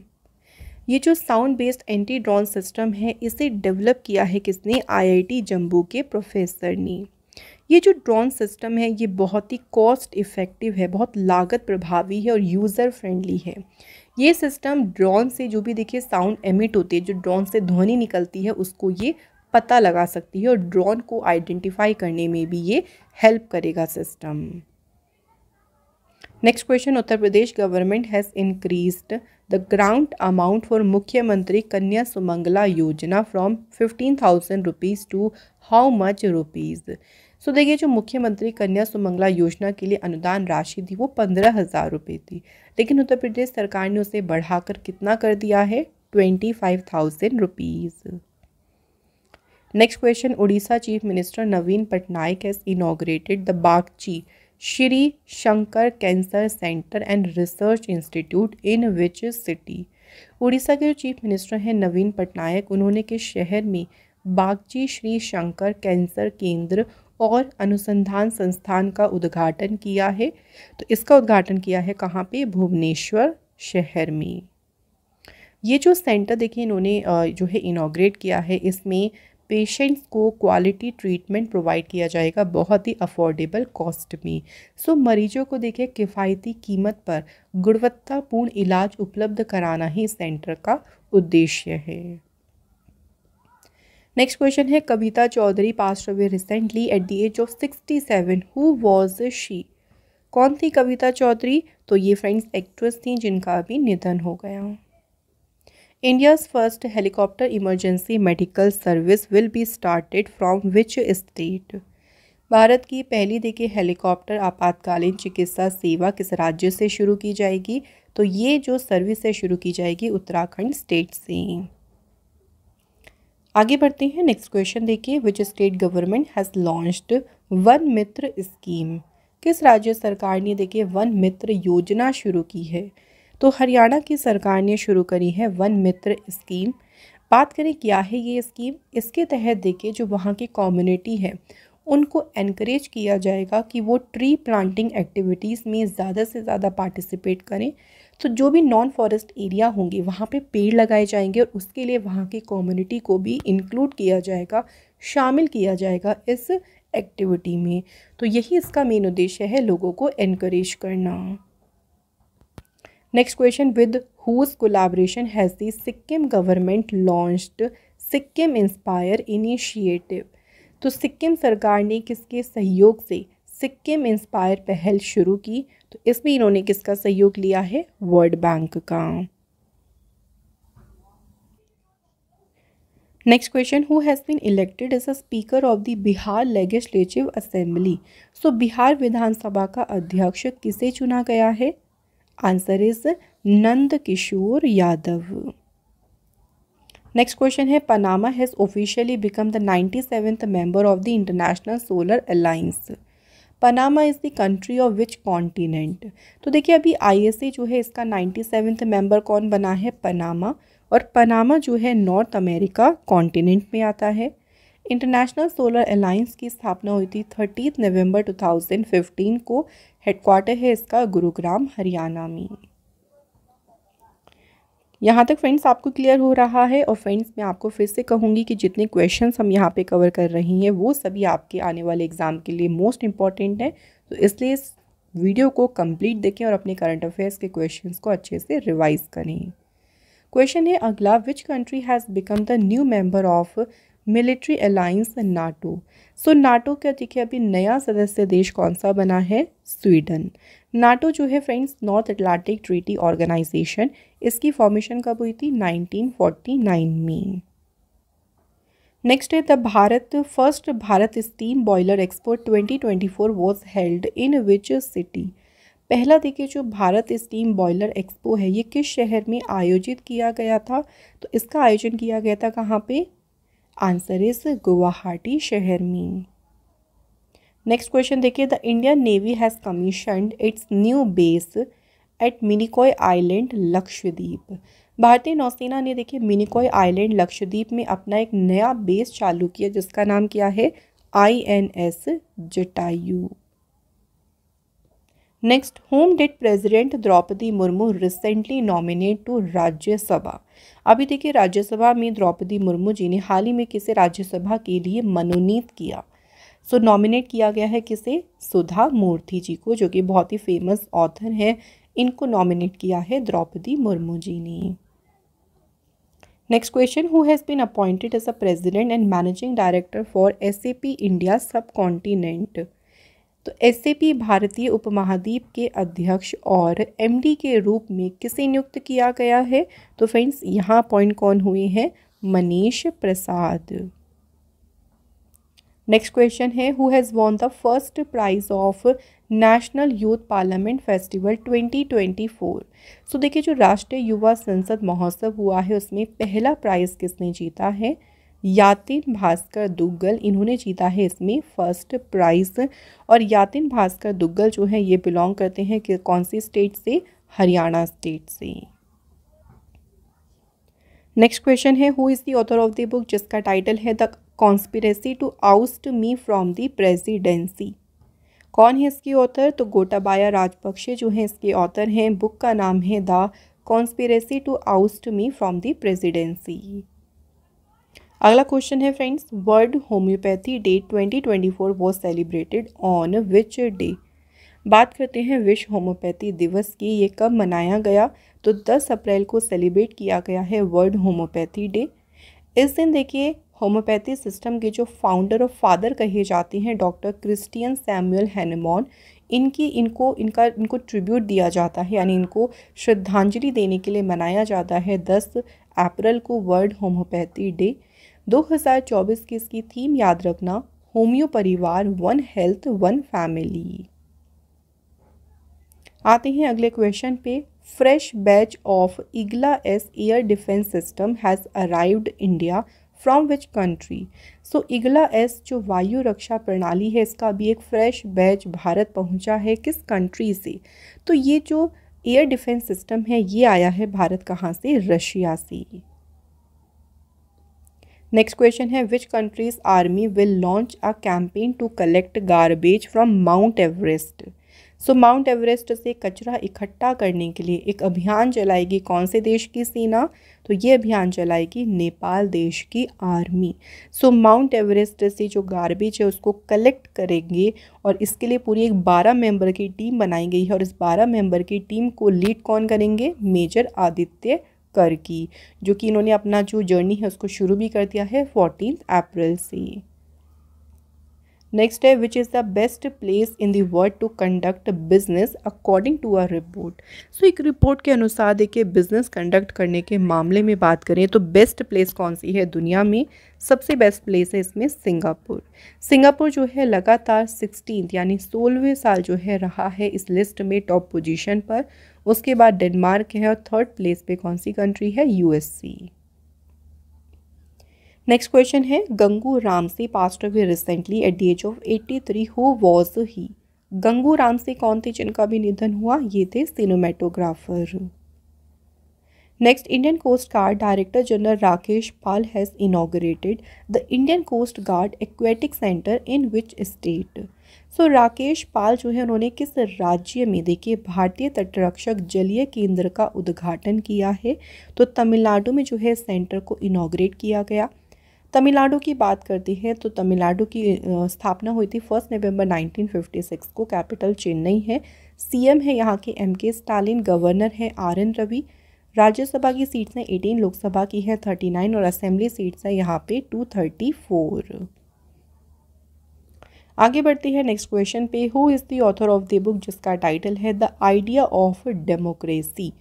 ये जो sound based anti drone system है इसे डेवलप किया है किसने आईआईटी जम्मू के प्रोफेसर ने ये जो ड्रोन सिस्टम है ये बहुत ही कॉस्ट इफ़ेक्टिव है बहुत लागत प्रभावी है और यूज़र फ्रेंडली है ये सिस्टम ड्रोन से जो भी देखिए साउंड एमिट होती है जो ड्रोन से ध्वनि निकलती है उसको ये पता लगा सकती है और ड्रोन को आइडेंटिफाई करने में भी ये हेल्प करेगा system next question Uttar Pradesh government has increased the ground amount for Mukhyamantri Kanya Sumangala Yojana from fifteen thousand rupees to how much rupees so देखिए जो मुख्यमंत्री कन्या सुमंगला योजना के लिए अनुदान राशि थी वो पंद्रह हज़ार रुपये थी लेकिन उत्तर प्रदेश सरकार ने उसे बढ़ाकर कितना कर दिया है twenty five thousand rupees next question Orissa chief minister Naveen Patnaik has inaugurated the Bagchi Shri Shankar cancer centre and research institute in which city Orissa के जो चीफ मिनिस्टर हैं नवीन पटनायक उन्होंने किस शहर में बागची श्री शंकर कैंसर केंद्र और अनुसंधान संस्थान का उद्घाटन किया है तो इसका उद्घाटन किया है कहाँ पे भुवनेश्वर शहर में ये जो सेंटर देखिए इन्होंने जो है इनाग्रेट किया है इसमें पेशेंट्स को क्वालिटी ट्रीटमेंट प्रोवाइड किया जाएगा बहुत ही अफोर्डेबल कॉस्ट में सो मरीजों को देखिए किफ़ायती कीमत पर गुणवत्तापूर्ण इलाज उपलब्ध कराना ही सेंटर का उद्देश्य है नेक्स्ट क्वेश्चन है Kavita Chaudhary passed away recently at the age of sixty seven who was she कौन थी कविता चौधरी तो ये फ्रेंड्स एक्ट्रेस थी जिनका अभी निधन हो गया India's first helicopter emergency medical service will be started from which state Bharat की पहली देखिए हेलीकॉप्टर आपातकालीन चिकित्सा सेवा किस राज्य से शुरू की जाएगी तो ये जो सर्विस है शुरू की जाएगी उत्तराखंड स्टेट से आगे बढ़ते हैं नेक्स्ट क्वेश्चन देखिए which state government has launched Van Mitra scheme किस राज्य सरकार ने देखिए वन मित्र योजना शुरू की है तो हरियाणा की सरकार ने शुरू करी है वन मित्र स्कीम बात करें क्या है ये स्कीम इसके तहत देखिए जो वहाँ की कम्युनिटी है उनको एनकरेज किया जाएगा कि वो ट्री प्लांटिंग एक्टिविटीज़ में ज़्यादा से ज़्यादा पार्टिसिपेट करें तो जो भी नॉन फॉरेस्ट एरिया होंगे वहाँ पे पेड़ लगाए जाएंगे और उसके लिए वहाँ की कम्युनिटी को भी इंक्लूड किया जाएगा शामिल किया जाएगा इस एक्टिविटी में तो यही इसका मेन उद्देश्य है लोगों को इनक्रेज करना next question with whose collaboration has the Sikkim government launched Sikkim inspire initiative तो सिक्किम सरकार ने किसके सहयोग से सिक्किम इंस्पायर पहल शुरू की तो इसमें इन्होंने किसका सहयोग लिया है वर्ल्ड बैंक का next question who has been elected as a speaker of the Bihar Legislative Assembly so Bihar Vidhan Sabha का अध्यक्ष किसे चुना गया है answer is Nand Kishore Yadav next question है Panama has officially become the ninety seventh member of the International Solar Alliance Panama is the country of which continent तो देखिए अभी आई जो है इसका नाइन्टी सेवन्थ मेम्बर कौन बना है पनामा और पनामा जो है नॉर्थ अमेरिका कॉन्टीनेंट में आता है इंटरनेशनल सोलर अलाइंस की स्थापना हुई थी थर्टीथ नवंबर 2015 को हेडक्वार्टर है इसका गुरुग्राम हरियाणा में यहाँ तक फ्रेंड्स आपको क्लियर हो रहा है और फ्रेंड्स मैं आपको फिर से कहूँगी कि जितने क्वेश्चंस हम यहाँ पे कवर कर रहे हैं वो सभी आपके आने वाले एग्ज़ाम के लिए मोस्ट इंपॉर्टेंट हैं तो इसलिए इस वीडियो को कंप्लीट देखें और अपने करंट अफेयर्स के क्वेश्चंस को अच्छे से रिवाइज करें क्वेश्चन है अगला which country has become the new member of military alliance NATO so NATO का देखिए अभी नया सदस्य देश कौन सा बना है स्वीडन नाटो जो है friends North Atlantic Treaty Organization इसकी फॉर्मेशन कब हुई थी 1949 में नेक्स्ट है the Bharat first Bharat steam boiler expo 2024 twenty held in which city पहला देखिए जो भारत स्टीम बॉयलर एक्सपो है ये किस शहर में आयोजित किया गया था तो इसका आयोजन किया गया था कहाँ पे आंसर इज गुवाहाटी शहर में नेक्स्ट क्वेश्चन देखिए the Indian Navy has commissioned its new base at Minicoy island Lakshadweep भारतीय नौसेना ने देखिए मिनिकॉय आइलैंड लक्षद्वीप में अपना एक नया बेस चालू किया जिसका नाम क्या है I N S Jatayu next whom did president Droupadi Murmu recently nominate to Rajya Sabha अभी देखिए राज्यसभा में द्रौपदी मुर्मू जी ने हाल ही में किसे राज्यसभा के लिए मनोनीत किया सो so, नॉमिनेट किया गया है किसे सुधा मूर्ति जी को जो कि बहुत ही फेमस ऑथर हैं इनको नॉमिनेट किया है द्रौपदी मुर्मू जी ने next question who has been appointed as a president and managing director for S India subcontinent तो एस भारतीय उपमहाद्वीप के अध्यक्ष और एमडी के रूप में किसे नियुक्त किया गया है तो फ्रेंड्स यहाँ अपॉइंट कौन हुए हैं मनीष प्रसाद नेक्स्ट क्वेश्चन है who has won the first prize of National Youth Parliament Festival 2024 so देखिए जो राष्ट्रीय युवा संसद महोत्सव हुआ है उसमें पहला प्राइज़ किसने जीता है यातिन भास्कर दुग्गल इन्होंने जीता है इसमें फर्स्ट प्राइज़ और यातिन भास्कर दुग्गल जो है ये बिलोंग करते हैं कि कौन सी स्टेट से हरियाणा स्टेट से नेक्स्ट क्वेश्चन है who is the author of the book जिसका टाइटल है the conspiracy to oust me from the presidency कौन है इसकी ऑथर तो गोटाबाया राजपक्षे जो हैं इसके ऑथर हैं बुक का नाम है the conspiracy to oust me from the presidency अगला क्वेश्चन है friends World Homeopathy Day 2024 was celebrated on which day बात करते हैं विश्व होम्योपैथी दिवस की ये कब मनाया गया तो 10 अप्रैल को सेलिब्रेट किया गया है वर्ल्ड होम्योपैथी डे इस दिन देखिए होम्योपैथी सिस्टम के जो फाउंडर और फादर कहे जाते हैं डॉक्टर क्रिस्टियन सैमुअल हैनमॉन इनकी इनको इनका इनको ट्रिब्यूट दिया जाता है यानी इनको श्रद्धांजलि देने के लिए मनाया जाता है दस अप्रैल को वर्ल्ड होम्योपैथी डे 2024 की इसकी थीम याद रखना होम्यो परिवार वन हेल्थ वन फैमिली आते हैं अगले क्वेश्चन पे fresh batch of Igla S air defence system has arrived India from which country so Igla S जो वायु रक्षा प्रणाली है इसका अभी एक फ्रेश बैच भारत पहुंचा है किस कंट्री से तो ये जो एयर डिफेंस सिस्टम है ये आया है भारत कहाँ से रशिया से नेक्स्ट क्वेश्चन है which country's army will launch a campaign to collect garbage from Mount Everest so Mount Everest से कचरा इकट्ठा करने के लिए एक अभियान चलाएगी कौन से देश की सेना तो ये अभियान चलाएगी नेपाल देश की आर्मी सो माउंट एवरेस्ट से जो गार्बेज है उसको कलेक्ट करेंगे और इसके लिए पूरी एक बारह मेंबर की टीम बनाई गई है और इस बारह मेंबर की टीम को लीड कौन करेंगे मेजर आदित्य कर की जो कि इन्होंने अपना जो जर्नी है उसको शुरू भी कर दिया है फोर्टीन अप्रैल से नेक्स्ट है which is the best place in world to conduct business according to to report so एक रिपोर्ट के अनुसार देखिए बिजनेस कंडक्ट करने के मामले में बात करें तो बेस्ट प्लेस कौन सी है दुनिया में सबसे बेस्ट प्लेस है इसमें सिंगापुर सिंगापुर जो है लगातार सिक्सटीन यानी सोलहवें साल जो है रहा है इस लिस्ट में टॉप पोजिशन पर उसके बाद डेनमार्क है और थर्ड प्लेस पर कौन सी कंट्री है सी नेक्स्ट क्वेश्चन है Gangu Ramsay passed away recently at the age of 83 who was he Gangu Ramsay कौन थे जिनका भी निधन हुआ ये थे cinematographer next Indian Coast Guard Director General Rakesh Pal has inaugurated the Indian Coast Guard aquatic centre in which state so Rakesh Pal जो है उन्होंने किस राज्य में देखिए भारतीय तटरक्षक जलीय केंद्र का उद्घाटन किया है तो तमिलनाडु में जो है सेंटर को इनाग्रेट किया गया तमिलनाडु की बात करती है तो तमिलनाडु की स्थापना हुई थी फर्स्ट नवंबर 1956 को कैपिटल चेन्नई है सीएम है यहाँ के एम के स्टालिन गवर्नर है आर एन रवि राज्यसभा की सीट्स हैं एटीन लोकसभा की है 39 और असेंबली सीट्स हैं यहाँ पे 234 आगे बढ़ती है नेक्स्ट क्वेश्चन पे who is the author of the book जिसका टाइटल है the idea of democracy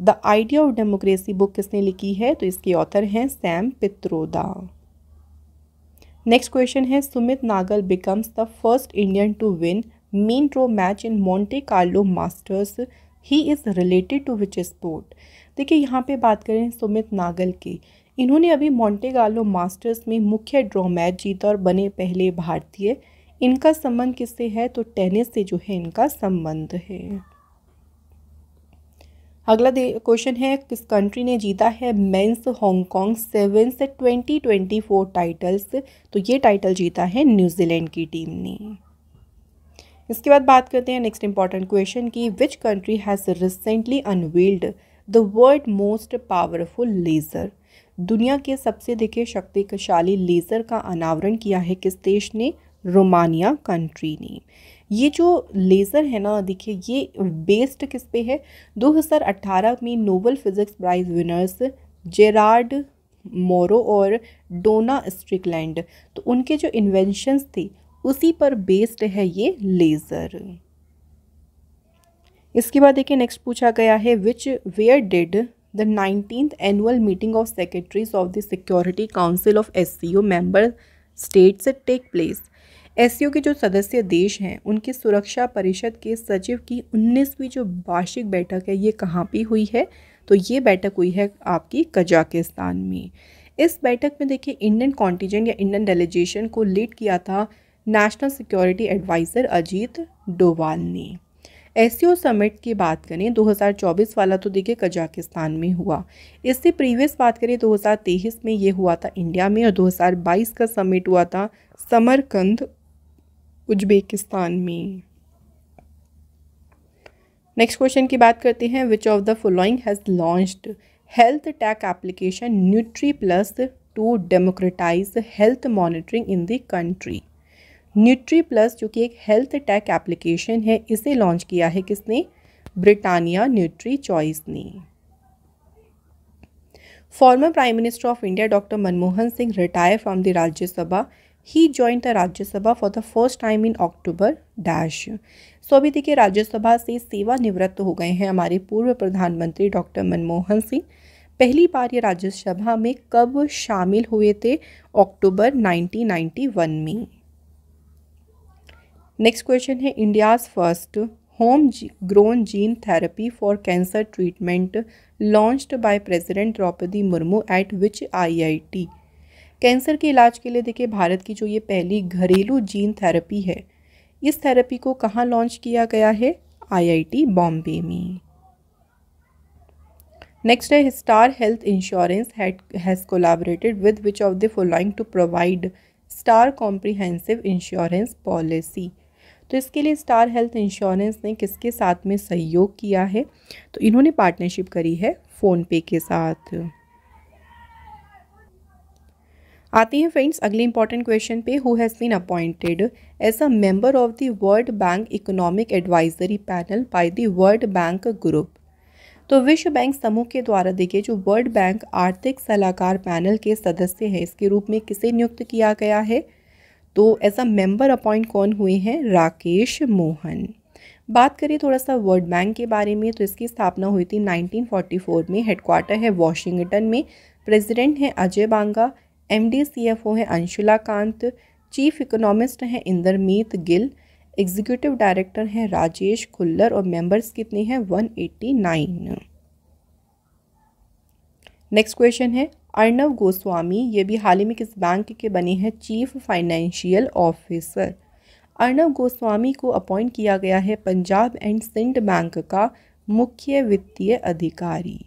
the idea of democracy book किसने लिखी है तो इसके ऑथर हैं सैम पित्रोदा नेक्स्ट क्वेश्चन है Sumit Nagal becomes the first Indian to win main draw match in Monte Carlo Masters he is related to which sport देखिए यहाँ पे बात करें सुमित नागल की इन्होंने अभी मोंटे कार्लो मास्टर्स में मुख्य ड्रॉ मैच जीता और बने पहले भारतीय इनका संबंध किससे है तो टेनिस से जो है इनका संबंध है अगला क्वेश्चन है किस कंट्री ने जीता है मेंस हांगकांग सेवन से ट्वेंटी ट्वेंटी फोर टाइटल्स तो ये टाइटल जीता है न्यूजीलैंड की टीम ने इसके बाद बात करते हैं नेक्स्ट इंपॉर्टेंट क्वेश्चन की which country has recently unveiled the world most powerful laser दुनिया के सबसे दिखे शक्तिशाली लेज़र का अनावरण किया है किस देश ने रोमानिया कंट्री ने ये जो लेज़र है ना देखिए ये बेस्ड किस पे है 2018 में Nobel physics prize winners Gerard Mourou और डोना स्ट्रिकलैंड तो उनके जो इन्वेंशंस थे उसी पर बेस्ड है ये लेज़र इसके बाद देखिए नेक्स्ट पूछा गया है which where did the annual meeting of secretaries of the security council of S C O member states take place S के जो सदस्य देश हैं उनके सुरक्षा परिषद के सचिव की उन्नीसवीं जो वार्षिक बैठक है ये कहाँ पे हुई है तो ये बैठक हुई है आपकी कजाकिस्तान में इस बैठक में देखिए इंडियन कॉन्टीजेंट या इंडियन डेलीगेशन को लीड किया था National Security Advisor Ajit Doval ने एस समिट की बात करें 2024 वाला तो देखिए कजाकिस्तान में हुआ इससे प्रीवियस बात करें 2023 में ये हुआ था इंडिया में और 2022 का समिट हुआ था समरकंद उज्बेकिस्तान में नेक्स्ट क्वेश्चन की बात करते हैं which of the following has launched health tech application Nutri Plus to democratize health monitoring in the country Nutri Plus जो कि एक हेल्थ टैक एप्लीकेशन है इसे लॉन्च किया है किसने ब्रिटानिया न्यूट्री चॉइस ने former prime minister of India doctor Manmohan Singh retire from the Rajya Sabha he join the Rajya Sabha for the first time in October dash so अभी देखिए राज्यसभा से सेवानिवृत्त हो गए हैं हमारे पूर्व प्रधानमंत्री डॉक्टर मनमोहन सिंह पहली बार ये राज्यसभा में कब शामिल हुए थे अक्टूबर 1991 में नेक्स्ट क्वेश्चन है India's first home grown gene therapy for cancer treatment launched by president Droupadi Murmu at which IIT I cancer के इलाज के लिए देखिए भारत की जो ये पहली घरेलू जीन थेरेपी है इस थेरेपी को कहाँ लॉन्च किया गया है आईआईटी बॉम्बे में नेक्स्ट है Star Health Insurance has collaborated with which of the following to provide Star comprehensive insurance policy तो इसके लिए स्टार हेल्थ इंश्योरेंस ने किसके साथ में सहयोग किया है तो इन्होंने पार्टनरशिप करी है फ़ोनपे के साथ आते हैं फ्रेंड्स अगले इंपॉर्टेंट क्वेश्चन पे who has been appointed as a member of the World Bank economic advisory panel by the World Bank group तो विश्व बैंक समूह के द्वारा देखिए जो वर्ल्ड बैंक आर्थिक सलाहकार पैनल के सदस्य हैं इसके रूप में किसे नियुक्त किया गया है तो एज अ मेंबर अपॉइंट कौन हुए हैं राकेश मोहन बात करें थोड़ा सा वर्ल्ड बैंक के बारे में तो इसकी स्थापना हुई थी 1944 में हेडक्वार्टर है वॉशिंगटन में प्रेसिडेंट हैं Ajay Banga M D C F O हैं अंशुला कांत चीफ इकोनॉमिस्ट हैं इंद्रमीत गिल एग्जीक्यूटिव डायरेक्टर हैं राजेश खुल्लर और मेंबर्स कितने हैं 189 नेक्स्ट क्वेश्चन है अर्णव गोस्वामी ये भी हाल ही में किस बैंक के बने हैं chief financial officer Arnab Goswami को अपॉइंट किया गया है पंजाब एंड सिंध बैंक का मुख्य वित्तीय अधिकारी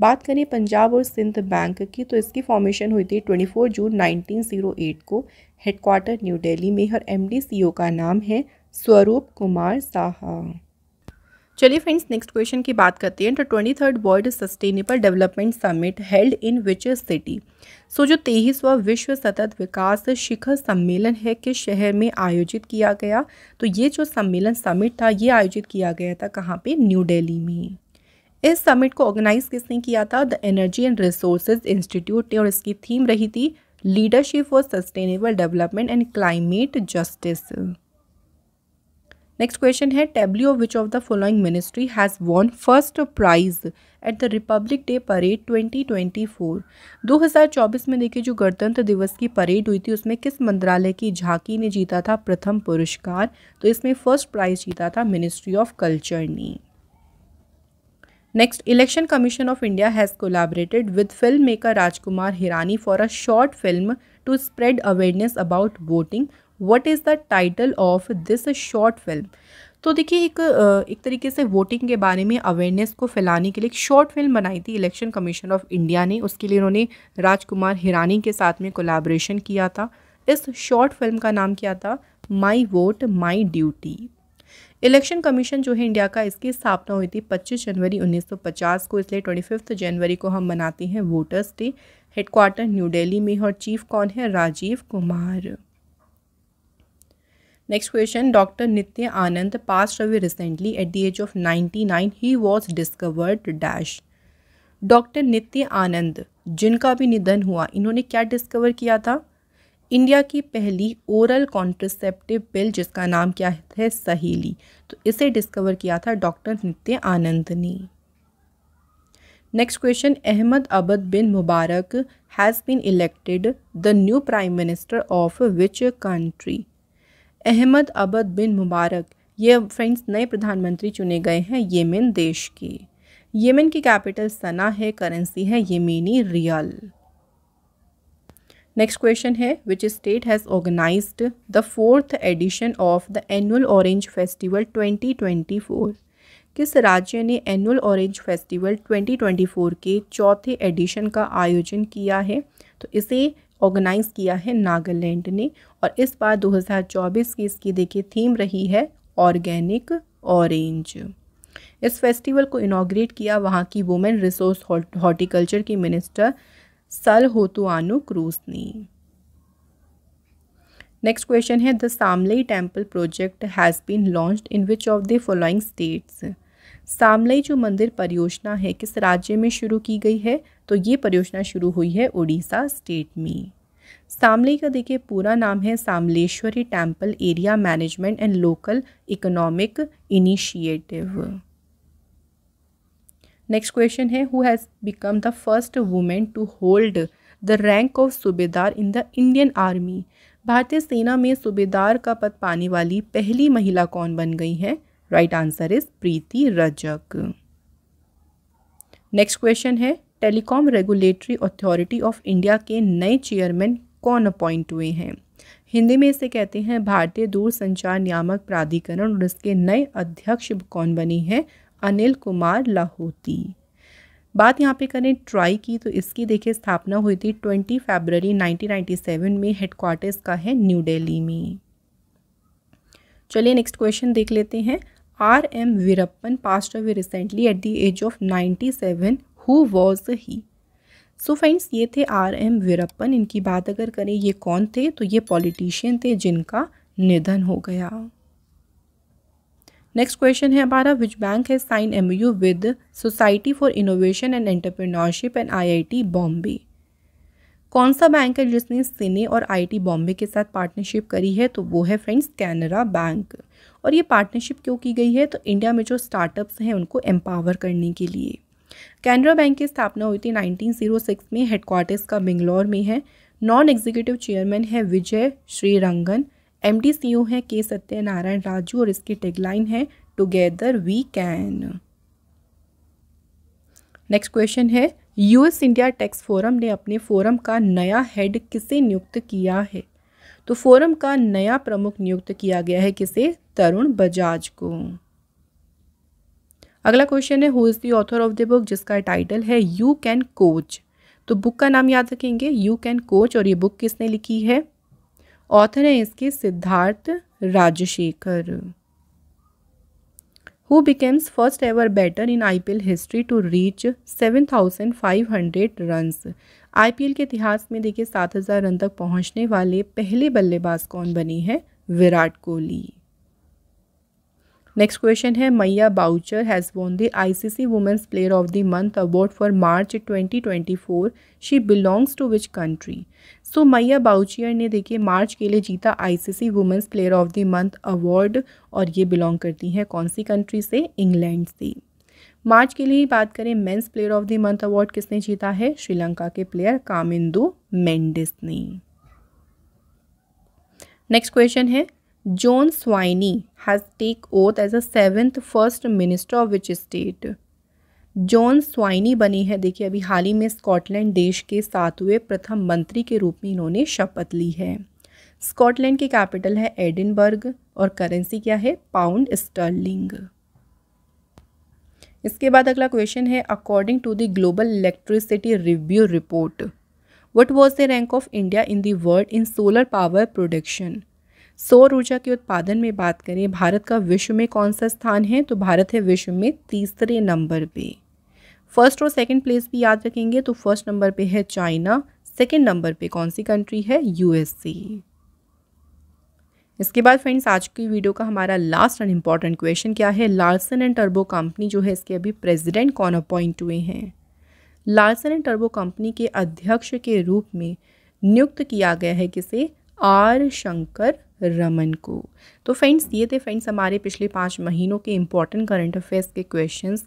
बात करें पंजाब और सिंध बैंक की तो इसकी फॉर्मेशन हुई थी 24 जून 1908 को हेडक्वार्टर न्यू दिल्ली में और एमडी सीईओ का नाम है स्वरूप कुमार साहा चलिए फ्रेंड्स नेक्स्ट क्वेश्चन की बात करते हैं तो twenty third World Sustainable Development Summit held in which city so जो तेईसवा विश्व सतत विकास शिखर सम्मेलन है किस शहर में आयोजित किया गया तो ये जो सम्मेलन समिट था ये आयोजित किया गया था कहाँ पे न्यू दिल्ली में इस समिट को ऑर्गेनाइज किसने किया था the Energy and Resources Institute ने और इसकी थीम रही थी leadership for sustainable development and climate justice next question है tableau of which of the following ministry has won first prize at the Republic Day parade 2024 2024 में देखिए जो गणतंत्र दिवस की परेड हुई थी उसमें किस मंत्रालय की झांकी ने जीता था प्रथम पुरस्कार तो इसमें फर्स्ट प्राइज जीता था मिनिस्ट्री ऑफ कल्चर ने next Election Commission of India has collaborated with film maker Rajkumar Hirani for a short film to spread awareness about voting what is the title of this short film तो देखिए एक एक तरीके से voting के बारे में अवेयरनेस को फैलाने के लिए एक शॉर्ट फिल्म बनाई थी इलेक्शन कमीशन ऑफ इंडिया ने उसके लिए उन्होंने राजकुमार हिरानी के साथ में कोलाब्रेशन किया था इस शॉर्ट फिल्म का नाम क्या था my vote my duty Election Commission जो है इंडिया का इसकी स्थापना हुई थी 25 जनवरी 1950 को इसलिए 25 जनवरी को हम मनाते हैं voters day headquarter New Delhi में और चीफ कौन है Rajiv Kumar next question doctor Nitya Anand passed away recently at the age of 99 he was discovered dash doctor Nitya Anand जिनका भी निधन हुआ इन्होंने क्या डिस्कवर किया था इंडिया की पहली ओरल कॉन्ट्रसेप्टिव बिल जिसका नाम क्या है सहेली तो इसे डिस्कवर किया था डॉक्टर नित्य आनंद ने next question Ahmad Abad bin Mubarak has been elected the new prime minister of which country Ahmad Abad bin Mubarak ये फ्रेंड्स नए प्रधानमंत्री चुने गए हैं येमेन देश के येमेन की कैपिटल सना है करेंसी है येमेनी रियल नेक्स्ट क्वेश्चन है which state has organize the fourth edition of the annual orange festival 2024 किस राज्य ने एनुअल ऑरेंज फेस्टिवल 2024 के चौथे एडिशन का आयोजन किया है तो इसे ऑर्गेनाइज़ किया है नागालैंड ने और इस बार 2024 की इसकी देखिए थीम रही है ऑर्गेनिक ऑरेंज इस फेस्टिवल को इनाग्रेट किया वहाँ की वुमेन रिसोर्स हॉर्टिकल्चर की मिनिस्टर सलहोतुआनु क्रूज ने नेक्स्ट क्वेश्चन है the Samalei temple project has been launched in which of the following states Samalei जो मंदिर परियोजना है किस राज्य में शुरू की गई है तो ये परियोजना शुरू हुई है उड़ीसा स्टेट में सामलई का देखिए पूरा नाम है Samaleswari temple area management and local economic initiative next question है who has become the first women to hold the rank of Subedar in the Indian army भारतीय सेना में सूबेदार का पद पाने वाली पहली महिला कौन बन गई है right answer is Preeti Rajak next question है Telecom Regulatory Authority of India के नए चेयरमैन कौन अपॉइंट हुए हैं हिंदी में इसे कहते हैं भारतीय दूरसंचार नियामक प्राधिकरण और इसके नए अध्यक्ष कौन बनी हैं अनिल कुमार लाहौती बात यहाँ पे करें ट्राई की तो इसकी देखिए स्थापना हुई थी 20 फरवरी 1997 में हेडक्वार्टर्स का है न्यू दिल्ली में चलिए नेक्स्ट क्वेश्चन देख लेते हैं R M Veerappan passed away recently at the age of 97 who was he so friends ये थे आर एम वीरप्पन इनकी बात अगर करें ये कौन थे तो ये पॉलिटिशियन थे जिनका निधन हो गया नेक्स्ट क्वेश्चन है हमारा which bank has sign M U with society for innovation and entrepreneurship and IIT Bombay कौन सा बैंक है जिसने सिने और आईटी बॉम्बे के साथ पार्टनरशिप करी है तो वो है फ्रेंड्स कैनरा बैंक और ये पार्टनरशिप क्यों की गई है तो इंडिया में जो स्टार्टअप्स हैं उनको एम्पावर करने के लिए कैनरा बैंक की स्थापना हुई थी 1906 में हेडक्वार्टर्स का बेंगलोर में है नॉन एग्जीक्यूटिव चेयरमैन है विजय श्रीरंगन एम डी सी ओ हैं के सत्यनारायण राजू और इसकी टेगलाइन है together we can next question है यूएस इंडिया टैक्स फोरम ने अपने फोरम का नया हेड किसे नियुक्त किया है तो फोरम का नया प्रमुख नियुक्त किया गया है किसे तरुण बजाज को अगला क्वेश्चन है who is the author of the book जिसका टाइटल है यू कैन कोच तो बुक का नाम याद रखेंगे यू कैन कोच और ये बुक किसने लिखी है ऑथर हैं इसके Siddharth Rajasekar who becomes first ever batter in IPL history to reach seven thousand five hundred runs IPL के इतिहास में देखिए सात हज़ार रन तक पहुंचने वाले पहले बल्लेबाज कौन बनी है विराट कोहली नेक्स्ट क्वेश्चन है Maia Bouchier has won the ICC women's player of the month award for March twenty twenty four she belongs to which country so Maia Bouchier ने देखिए मार्च के लिए जीता ICC women's player of the month award और ये belong करती हैं कौन सी कंट्री से इंग्लैंड से मार्च के लिए ही बात करें men's player of the month award किसने जीता है श्रीलंका के प्लेयर कामिंदो मेंडिस ने नेक्स्ट क्वेश्चन है John Swinney has take oath as a seventh first minister of which state John Swinney बनी है देखिए अभी हाल ही में स्कॉटलैंड देश के सातवें प्रथम मंत्री के रूप में इन्होंने शपथ ली है स्कॉटलैंड की कैपिटल है एडिनबर्ग और करेंसी क्या है पाउंड स्टर्लिंग इसके बाद अगला क्वेश्चन है according to the global electricity review report what was the rank of India in the world in solar power production सौर ऊर्जा के उत्पादन में बात करें भारत का विश्व में कौन सा स्थान है तो भारत है विश्व में तीसरे नंबर पे फर्स्ट और सेकंड प्लेस भी याद रखेंगे तो फर्स्ट नंबर पे है चाइना सेकंड नंबर पे कौन सी कंट्री है यूएसए इसके बाद फ्रेंड्स आज की वीडियो का हमारा लास्ट एंड इम्पॉर्टेंट क्वेश्चन क्या है लार्सन एंड टर्बो कंपनी जो है इसके अभी प्रेजिडेंट कौन अपॉइंट हुए हैं लार्सन एंड टर्बो कंपनी के अध्यक्ष के रूप में नियुक्त किया गया है किसे आर शंकर रमन को तो फ्रेंड्स ये थे फ्रेंड्स हमारे पिछले पाँच महीनों के इंपॉर्टेंट करंट अफेयर्स के क्वेश्चंस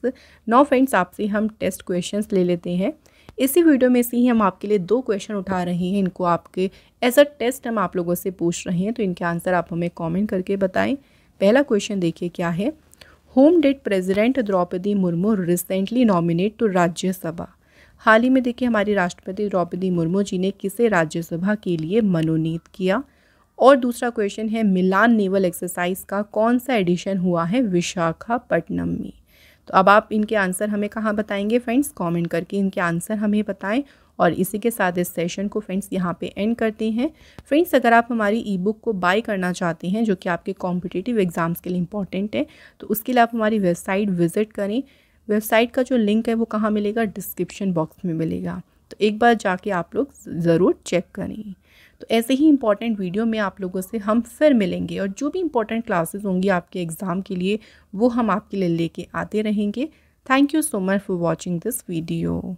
नौ फ्रेंड्स आपसे हम टेस्ट क्वेश्चंस ले लेते हैं इसी वीडियो में से ही हम आपके लिए दो क्वेश्चन उठा रहे हैं इनको आपके एज अ टेस्ट हम आप लोगों से पूछ रहे हैं तो इनके आंसर आप हमें कॉमेंट करके बताएँ पहला क्वेश्चन देखिए क्या है home date president Draupadi Murmu recently nominate to Rajya Sabha हाल ही में देखिए हमारी राष्ट्रपति द्रौपदी मुर्मू जी ने किसे राज्यसभा के लिए मनोनीत किया और दूसरा क्वेश्चन है मिलान नेवल एक्सरसाइज का कौन सा एडिशन हुआ है विशाखापट्टनम में तो अब आप इनके आंसर हमें कहाँ बताएंगे फ्रेंड्स कमेंट करके इनके आंसर हमें बताएं और इसी के साथ इस सेशन को फ्रेंड्स यहाँ पे एंड करते हैं फ्रेंड्स अगर आप हमारी ई बुक को बाय करना चाहते हैं जो कि आपके कॉम्पिटिटिव एग्ज़ाम्स के लिए इंपॉर्टेंट है तो उसके लिए आप हमारी वेबसाइट विज़िट करें वेबसाइट का जो लिंक है वो कहाँ मिलेगा डिस्क्रिप्शन बॉक्स में मिलेगा तो एक बार जाके आप लोग ज़रूर चेक करें तो ऐसे ही इंपॉर्टेंट वीडियो में आप लोगों से हम फिर मिलेंगे और जो भी इंपॉर्टेंट क्लासेस होंगी आपके एग्ज़ाम के लिए वो हम आपके लिए लेके आते रहेंगे thank you so much for watching this video